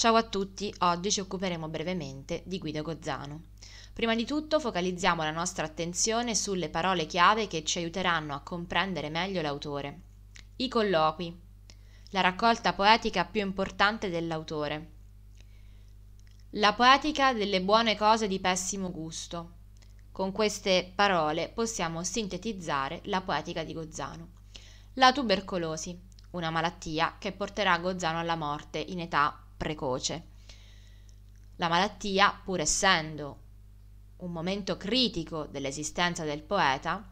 Ciao a tutti, oggi ci occuperemo brevemente di Guido Gozzano. Prima di tutto focalizziamo la nostra attenzione sulle parole chiave che ci aiuteranno a comprendere meglio l'autore. I colloqui, la raccolta poetica più importante dell'autore. La poetica delle buone cose di pessimo gusto. Con queste parole possiamo sintetizzare la poetica di Gozzano. La tubercolosi, una malattia che porterà Gozzano alla morte in età precoce. La malattia, pur essendo un momento critico dell'esistenza del poeta,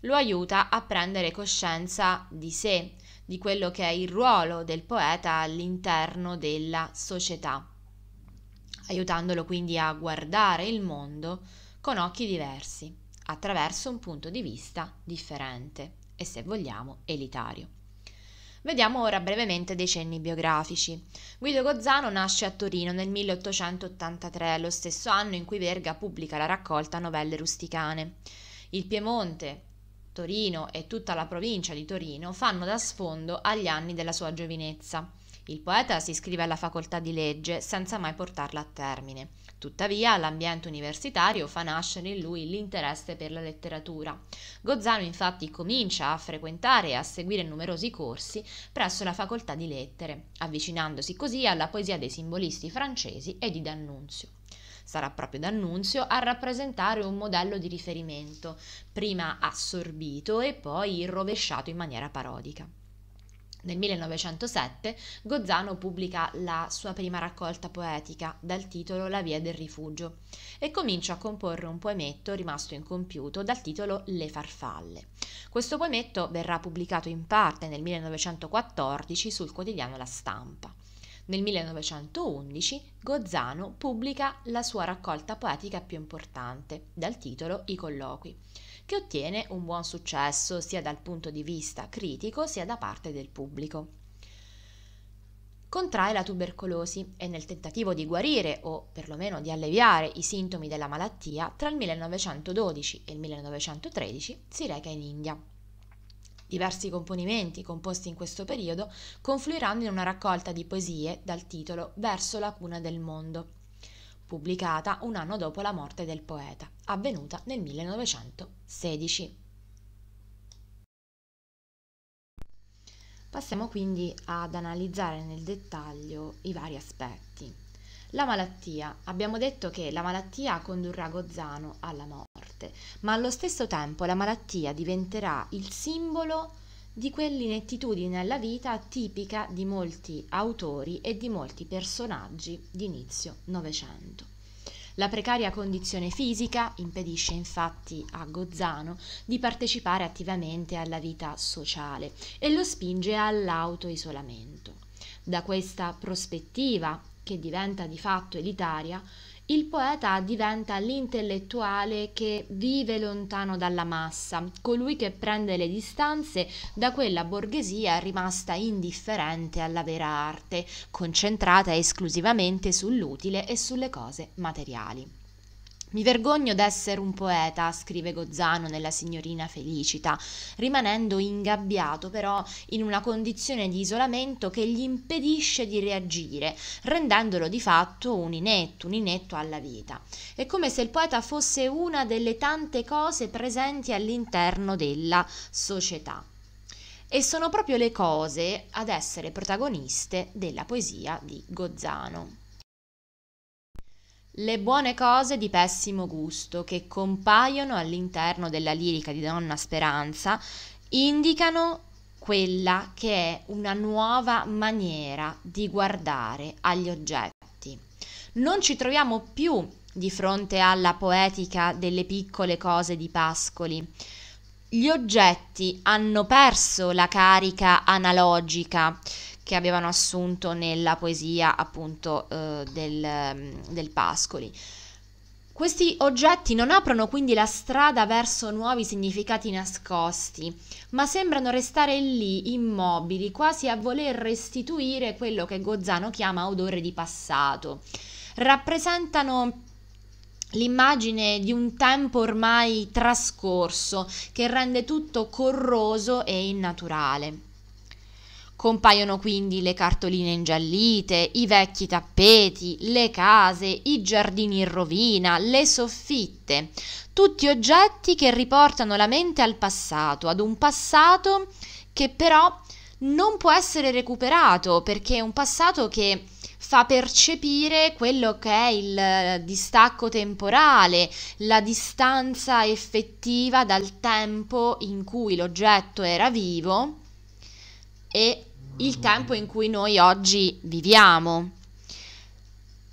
lo aiuta a prendere coscienza di sé, di quello che è il ruolo del poeta all'interno della società, aiutandolo quindi a guardare il mondo con occhi diversi, attraverso un punto di vista differente e se vogliamo elitario. Vediamo ora brevemente dei cenni biografici. Guido Gozzano nasce a Torino nel 1883, lo stesso anno in cui Verga pubblica la raccolta Novelle rusticane. Il Piemonte, Torino e tutta la provincia di Torino fanno da sfondo agli anni della sua giovinezza. Il poeta si iscrive alla facoltà di legge senza mai portarla a termine. Tuttavia, l'ambiente universitario fa nascere in lui l'interesse per la letteratura. Gozzano infatti comincia a frequentare e a seguire numerosi corsi presso la facoltà di lettere, avvicinandosi così alla poesia dei simbolisti francesi e di D'Annunzio. Sarà proprio D'Annunzio a rappresentare un modello di riferimento, prima assorbito e poi rovesciato in maniera parodica. Nel 1907 Gozzano pubblica la sua prima raccolta poetica dal titolo La via del rifugio e comincia a comporre un poemetto rimasto incompiuto dal titolo Le farfalle. Questo poemetto verrà pubblicato in parte nel 1914 sul quotidiano La Stampa. Nel 1911 Gozzano pubblica la sua raccolta poetica più importante dal titolo I colloqui che ottiene un buon successo sia dal punto di vista critico sia da parte del pubblico. Contrae la tubercolosi e nel tentativo di guarire o perlomeno di alleviare i sintomi della malattia, tra il 1912 e il 1913 si reca in India. Diversi componimenti composti in questo periodo confluiranno in una raccolta di poesie dal titolo Verso la cuna del mondo, pubblicata un anno dopo la morte del poeta avvenuta nel 1916. Passiamo quindi ad analizzare nel dettaglio i vari aspetti. La malattia. Abbiamo detto che la malattia condurrà Gozzano alla morte, ma allo stesso tempo la malattia diventerà il simbolo di quell'inettitudine alla vita tipica di molti autori e di molti personaggi di inizio Novecento. La precaria condizione fisica impedisce infatti a Gozzano di partecipare attivamente alla vita sociale e lo spinge all'autoisolamento. Da questa prospettiva, che diventa di fatto elitaria, il poeta diventa l'intellettuale che vive lontano dalla massa, colui che prende le distanze da quella borghesia rimasta indifferente alla vera arte, concentrata esclusivamente sull'utile e sulle cose materiali. Mi vergogno d'essere un poeta, scrive Gozzano nella signorina Felicita, rimanendo ingabbiato però in una condizione di isolamento che gli impedisce di reagire, rendendolo di fatto un inetto, un inetto alla vita. È come se il poeta fosse una delle tante cose presenti all'interno della società. E sono proprio le cose ad essere protagoniste della poesia di Gozzano. Le buone cose di pessimo gusto che compaiono all'interno della lirica di Donna Speranza indicano quella che è una nuova maniera di guardare agli oggetti. Non ci troviamo più di fronte alla poetica delle piccole cose di Pascoli. Gli oggetti hanno perso la carica analogica che avevano assunto nella poesia appunto eh, del, mm, del Pascoli. Questi oggetti non aprono quindi la strada verso nuovi significati nascosti, ma sembrano restare lì immobili, quasi a voler restituire quello che Gozzano chiama odore di passato. Rappresentano l'immagine di un tempo ormai trascorso che rende tutto corroso e innaturale. Compaiono quindi le cartoline ingiallite, i vecchi tappeti, le case, i giardini in rovina, le soffitte, tutti oggetti che riportano la mente al passato, ad un passato che però non può essere recuperato perché è un passato che fa percepire quello che è il distacco temporale, la distanza effettiva dal tempo in cui l'oggetto era vivo e il tempo in cui noi oggi viviamo.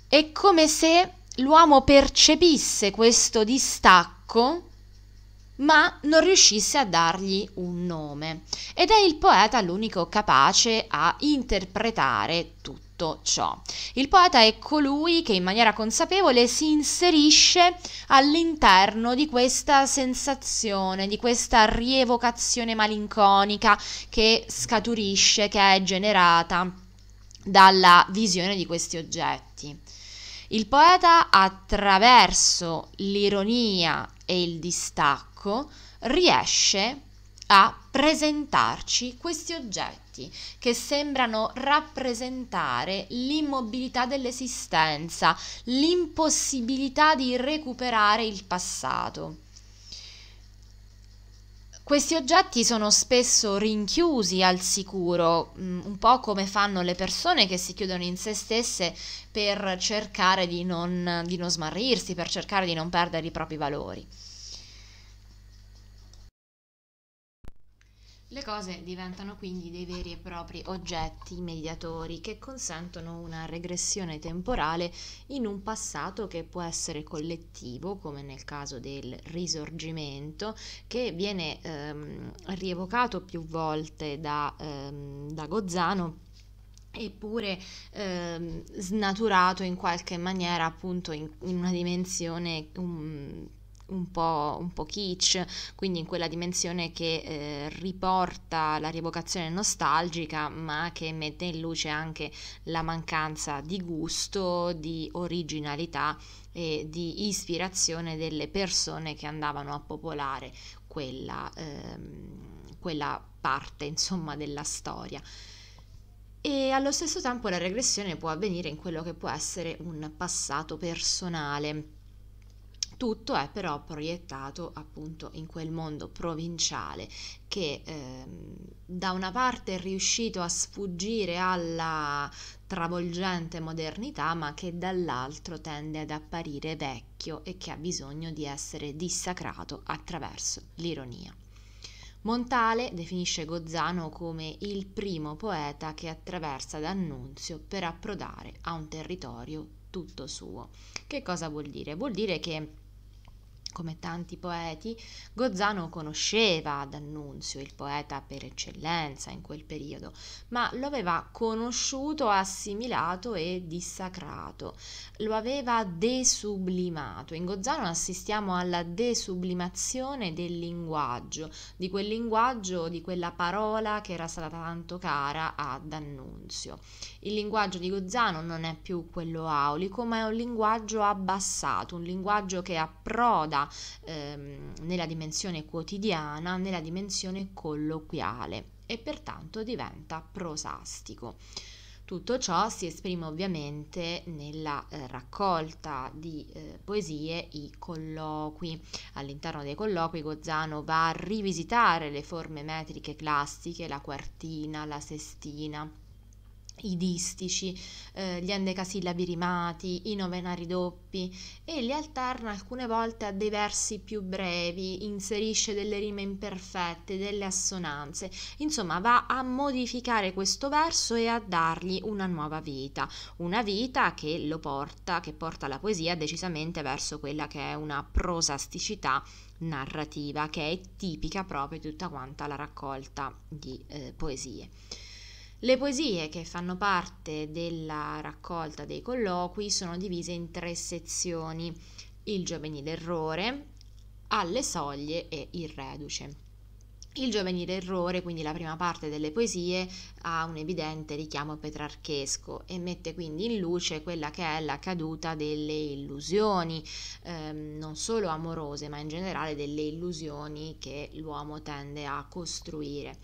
È come se l'uomo percepisse questo distacco ma non riuscisse a dargli un nome ed è il poeta l'unico capace a interpretare tutto tutto ciò. Il poeta è colui che in maniera consapevole si inserisce all'interno di questa sensazione, di questa rievocazione malinconica che scaturisce, che è generata dalla visione di questi oggetti. Il poeta attraverso l'ironia e il distacco riesce a presentarci questi oggetti che sembrano rappresentare l'immobilità dell'esistenza, l'impossibilità di recuperare il passato. Questi oggetti sono spesso rinchiusi al sicuro, mm, un po' come fanno le persone che si chiudono in se stesse per cercare di non, di non smarrirsi, per cercare di non perdere i propri valori. Le cose diventano quindi dei veri e propri oggetti mediatori che consentono una regressione temporale in un passato che può essere collettivo, come nel caso del risorgimento, che viene ehm, rievocato più volte da, ehm, da Gozzano eppure ehm, snaturato in qualche maniera appunto in, in una dimensione um, un po', un po kitsch, quindi in quella dimensione che eh, riporta la rievocazione nostalgica, ma che mette in luce anche la mancanza di gusto, di originalità e di ispirazione delle persone che andavano a popolare quella, ehm, quella parte insomma della storia e allo stesso tempo la regressione può avvenire in quello che può essere un passato personale tutto è però proiettato appunto in quel mondo provinciale che ehm, da una parte è riuscito a sfuggire alla travolgente modernità, ma che dall'altro tende ad apparire vecchio e che ha bisogno di essere dissacrato attraverso l'ironia. Montale definisce Gozzano come il primo poeta che attraversa D'Annunzio per approdare a un territorio tutto suo. Che cosa vuol dire? Vuol dire che come tanti poeti, Gozzano conosceva D'Annunzio, il poeta per eccellenza in quel periodo, ma lo aveva conosciuto, assimilato e dissacrato, lo aveva desublimato. In Gozzano assistiamo alla desublimazione del linguaggio, di quel linguaggio, di quella parola che era stata tanto cara a D'Annunzio. Il linguaggio di Gozzano non è più quello aulico, ma è un linguaggio abbassato, un linguaggio che approda ehm, nella dimensione quotidiana, nella dimensione colloquiale e pertanto diventa prosastico. Tutto ciò si esprime ovviamente nella eh, raccolta di eh, poesie i colloqui. All'interno dei colloqui Gozzano va a rivisitare le forme metriche classiche, la quartina, la sestina i distici, eh, gli endecasillabi rimati, i novenari doppi e li alterna alcune volte a dei versi più brevi, inserisce delle rime imperfette, delle assonanze, insomma va a modificare questo verso e a dargli una nuova vita, una vita che lo porta, che porta la poesia decisamente verso quella che è una prosasticità narrativa che è tipica proprio di tutta quanta la raccolta di eh, poesie. Le poesie che fanno parte della raccolta dei colloqui sono divise in tre sezioni, il giovenile errore, alle soglie e il reduce. Il giovenile errore, quindi la prima parte delle poesie, ha un evidente richiamo petrarchesco e mette quindi in luce quella che è la caduta delle illusioni, ehm, non solo amorose, ma in generale delle illusioni che l'uomo tende a costruire.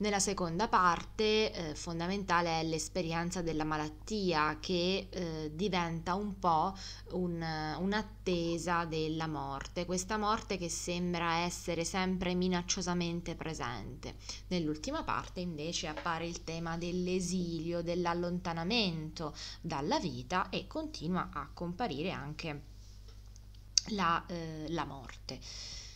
Nella seconda parte eh, fondamentale è l'esperienza della malattia che eh, diventa un po' un, un'attesa della morte, questa morte che sembra essere sempre minacciosamente presente. Nell'ultima parte invece appare il tema dell'esilio, dell'allontanamento dalla vita e continua a comparire anche la, eh, la morte.